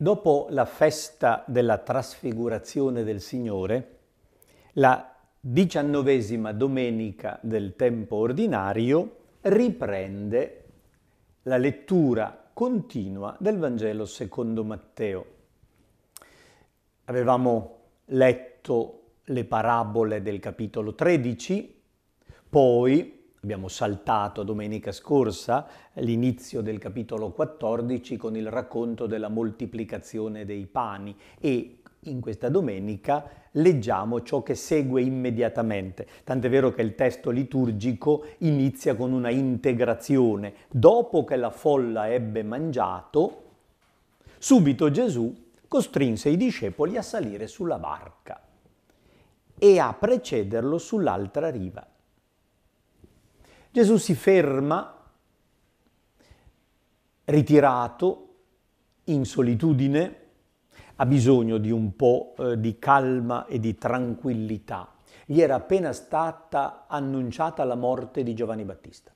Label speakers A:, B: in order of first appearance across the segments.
A: Dopo la festa della trasfigurazione del Signore, la diciannovesima domenica del tempo ordinario riprende la lettura continua del Vangelo secondo Matteo. Avevamo letto le parabole del capitolo 13, poi Abbiamo saltato domenica scorsa l'inizio del capitolo 14 con il racconto della moltiplicazione dei pani e in questa domenica leggiamo ciò che segue immediatamente. Tant'è vero che il testo liturgico inizia con una integrazione. Dopo che la folla ebbe mangiato, subito Gesù costrinse i discepoli a salire sulla barca e a precederlo sull'altra riva. Gesù si ferma, ritirato, in solitudine, ha bisogno di un po' eh, di calma e di tranquillità. Gli era appena stata annunciata la morte di Giovanni Battista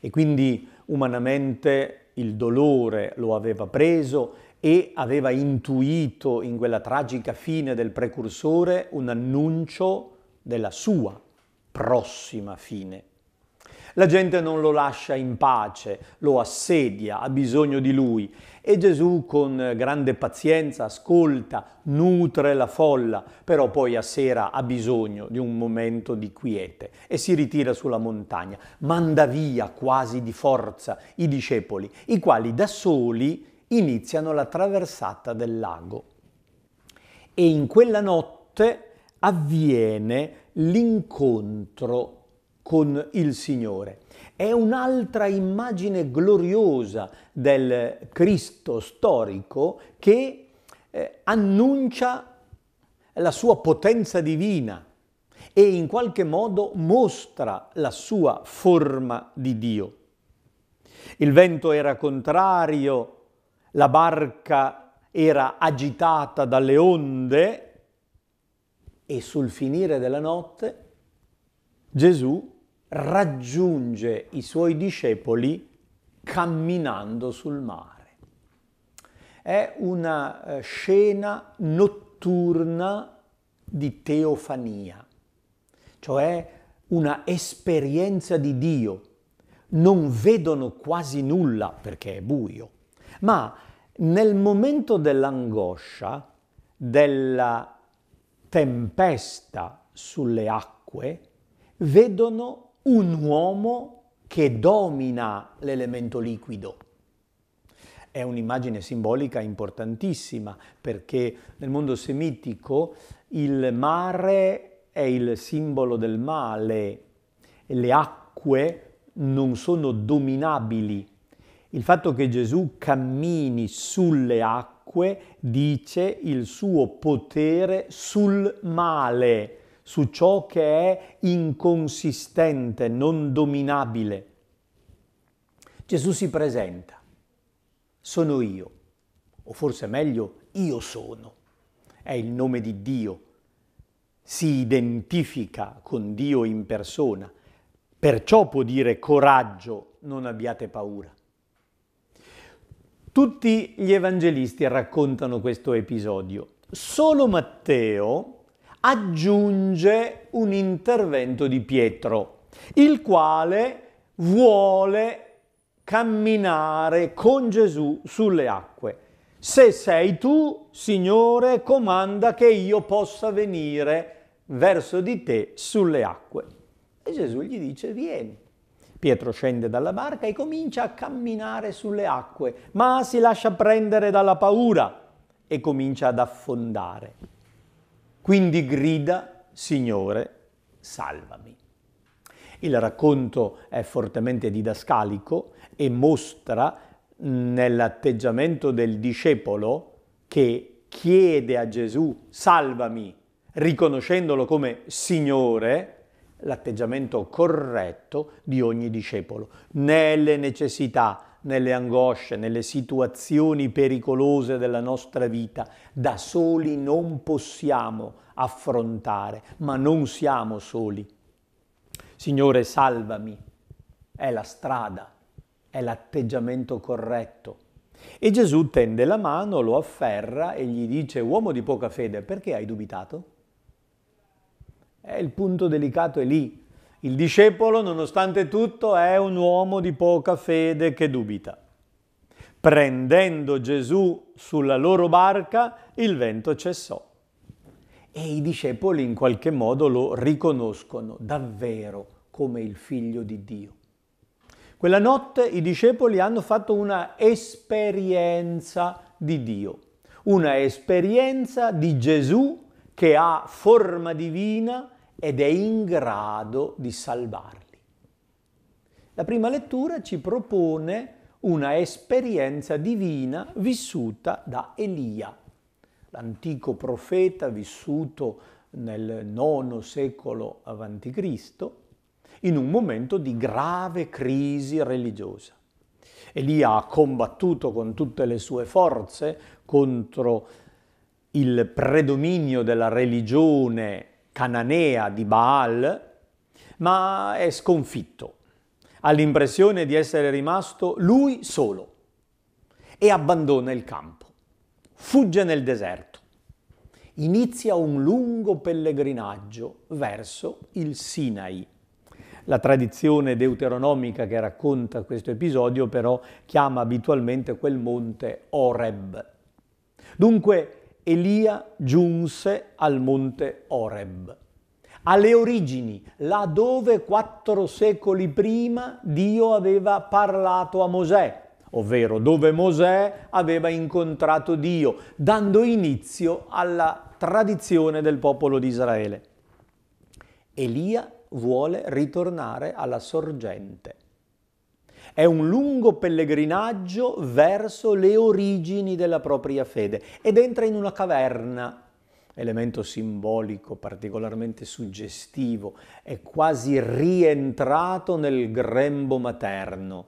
A: e quindi umanamente il dolore lo aveva preso e aveva intuito in quella tragica fine del precursore un annuncio della sua prossima fine. La gente non lo lascia in pace, lo assedia, ha bisogno di lui e Gesù con grande pazienza ascolta, nutre la folla, però poi a sera ha bisogno di un momento di quiete e si ritira sulla montagna, manda via quasi di forza i discepoli, i quali da soli iniziano la traversata del lago. E in quella notte avviene l'incontro con il Signore. È un'altra immagine gloriosa del Cristo storico che eh, annuncia la sua potenza divina e in qualche modo mostra la sua forma di Dio. Il vento era contrario, la barca era agitata dalle onde e sul finire della notte Gesù raggiunge i suoi discepoli camminando sul mare. È una eh, scena notturna di teofania, cioè una esperienza di Dio. Non vedono quasi nulla perché è buio, ma nel momento dell'angoscia, della tempesta sulle acque, vedono un uomo che domina l'elemento liquido. È un'immagine simbolica importantissima perché nel mondo semitico il mare è il simbolo del male, e le acque non sono dominabili. Il fatto che Gesù cammini sulle acque dice il suo potere sul male su ciò che è inconsistente, non dominabile. Gesù si presenta, sono io, o forse meglio, io sono. È il nome di Dio, si identifica con Dio in persona, perciò può dire coraggio, non abbiate paura. Tutti gli evangelisti raccontano questo episodio. Solo Matteo aggiunge un intervento di Pietro, il quale vuole camminare con Gesù sulle acque. Se sei tu, Signore, comanda che io possa venire verso di te sulle acque. E Gesù gli dice, vieni. Pietro scende dalla barca e comincia a camminare sulle acque, ma si lascia prendere dalla paura e comincia ad affondare. Quindi grida, Signore, salvami. Il racconto è fortemente didascalico e mostra nell'atteggiamento del discepolo che chiede a Gesù salvami, riconoscendolo come Signore, l'atteggiamento corretto di ogni discepolo, nelle necessità, nelle angosce, nelle situazioni pericolose della nostra vita, da soli non possiamo affrontare, ma non siamo soli. Signore, salvami, è la strada, è l'atteggiamento corretto. E Gesù tende la mano, lo afferra e gli dice, uomo di poca fede, perché hai dubitato? È il punto delicato è lì, il discepolo, nonostante tutto, è un uomo di poca fede che dubita. Prendendo Gesù sulla loro barca, il vento cessò. E i discepoli in qualche modo lo riconoscono davvero come il figlio di Dio. Quella notte i discepoli hanno fatto una esperienza di Dio, una esperienza di Gesù che ha forma divina, ed è in grado di salvarli. La prima lettura ci propone una esperienza divina vissuta da Elia, l'antico profeta vissuto nel IX secolo a.C., in un momento di grave crisi religiosa. Elia ha combattuto con tutte le sue forze contro il predominio della religione cananea di Baal, ma è sconfitto. Ha l'impressione di essere rimasto lui solo e abbandona il campo. Fugge nel deserto. Inizia un lungo pellegrinaggio verso il Sinai. La tradizione deuteronomica che racconta questo episodio però chiama abitualmente quel monte Oreb. Dunque Elia giunse al monte Oreb, alle origini, là dove quattro secoli prima Dio aveva parlato a Mosè, ovvero dove Mosè aveva incontrato Dio, dando inizio alla tradizione del popolo di Israele. Elia vuole ritornare alla sorgente. È un lungo pellegrinaggio verso le origini della propria fede ed entra in una caverna elemento simbolico particolarmente suggestivo, è quasi rientrato nel grembo materno,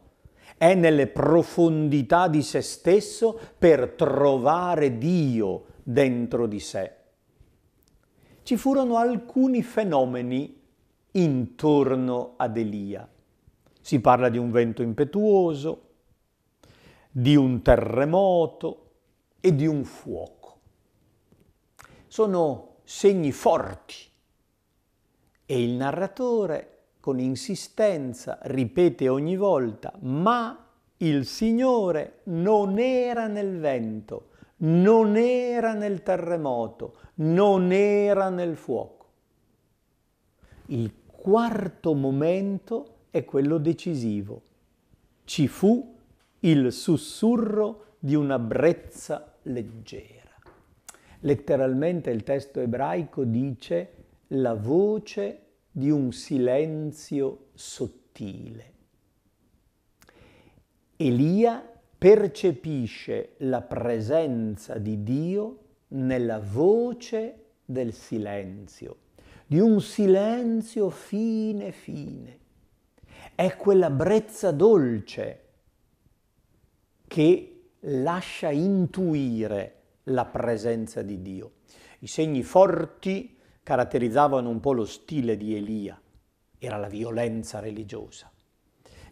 A: è nelle profondità di se stesso per trovare Dio dentro di sé. Ci furono alcuni fenomeni intorno ad Elia si parla di un vento impetuoso, di un terremoto e di un fuoco. Sono segni forti e il narratore con insistenza ripete ogni volta, ma il Signore non era nel vento, non era nel terremoto, non era nel fuoco. Il quarto momento è quello decisivo. Ci fu il sussurro di una brezza leggera. Letteralmente il testo ebraico dice la voce di un silenzio sottile. Elia percepisce la presenza di Dio nella voce del silenzio, di un silenzio fine fine, è quella brezza dolce che lascia intuire la presenza di Dio. I segni forti caratterizzavano un po' lo stile di Elia, era la violenza religiosa.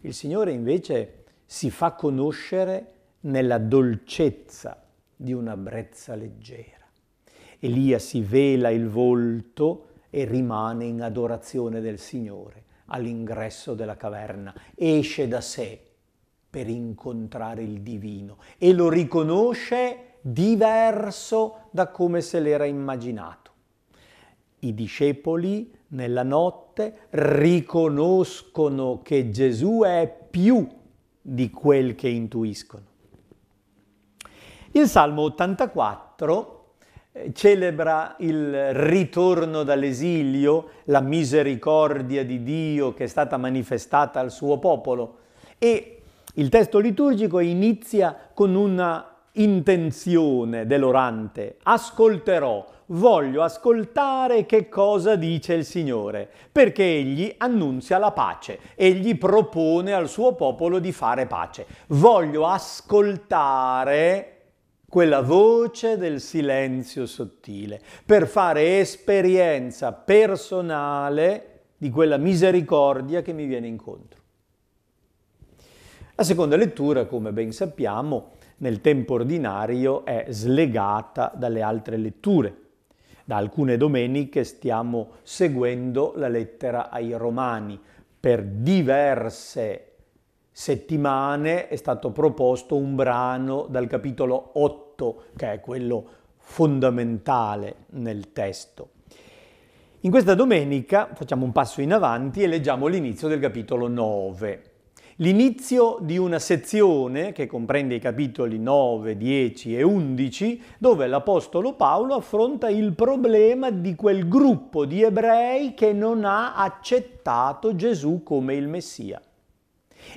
A: Il Signore invece si fa conoscere nella dolcezza di una brezza leggera. Elia si vela il volto e rimane in adorazione del Signore all'ingresso della caverna, esce da sé per incontrare il divino e lo riconosce diverso da come se l'era immaginato. I discepoli nella notte riconoscono che Gesù è più di quel che intuiscono. Il Salmo 84 eh, celebra il ritorno dall'esilio, la misericordia di Dio che è stata manifestata al suo popolo e il testo liturgico inizia con una intenzione dell'orante, ascolterò, voglio ascoltare che cosa dice il Signore, perché egli annunzia la pace, egli propone al suo popolo di fare pace. Voglio ascoltare quella voce del silenzio sottile, per fare esperienza personale di quella misericordia che mi viene incontro. La seconda lettura, come ben sappiamo, nel tempo ordinario è slegata dalle altre letture. Da alcune domeniche stiamo seguendo la lettera ai Romani per diverse settimane è stato proposto un brano dal capitolo 8, che è quello fondamentale nel testo. In questa domenica facciamo un passo in avanti e leggiamo l'inizio del capitolo 9. L'inizio di una sezione che comprende i capitoli 9, 10 e 11, dove l'Apostolo Paolo affronta il problema di quel gruppo di ebrei che non ha accettato Gesù come il Messia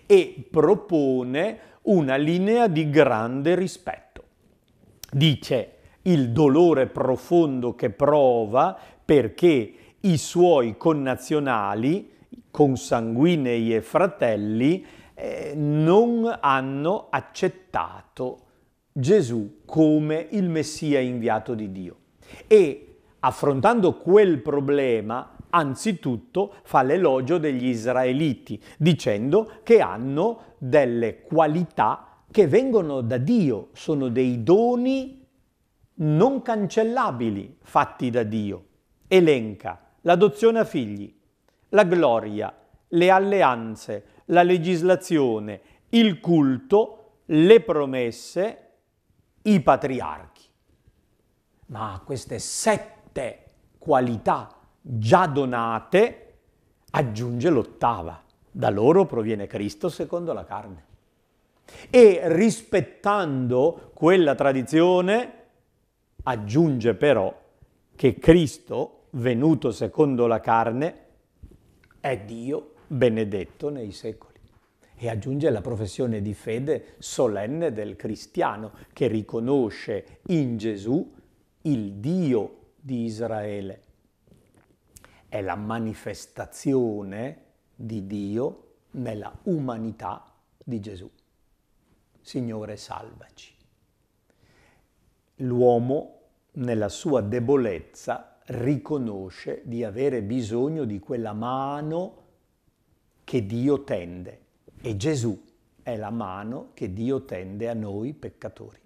A: e propone una linea di grande rispetto. Dice il dolore profondo che prova perché i suoi connazionali, consanguinei e fratelli, eh, non hanno accettato Gesù come il Messia inviato di Dio. E affrontando quel problema anzitutto fa l'elogio degli israeliti, dicendo che hanno delle qualità che vengono da Dio, sono dei doni non cancellabili fatti da Dio. Elenca l'adozione a figli, la gloria, le alleanze, la legislazione, il culto, le promesse, i patriarchi. Ma queste sette qualità già donate, aggiunge l'ottava. Da loro proviene Cristo secondo la carne. E rispettando quella tradizione, aggiunge però che Cristo, venuto secondo la carne, è Dio benedetto nei secoli. E aggiunge la professione di fede solenne del cristiano che riconosce in Gesù il Dio di Israele è la manifestazione di Dio nella umanità di Gesù. Signore, salvaci. L'uomo, nella sua debolezza, riconosce di avere bisogno di quella mano che Dio tende e Gesù è la mano che Dio tende a noi peccatori.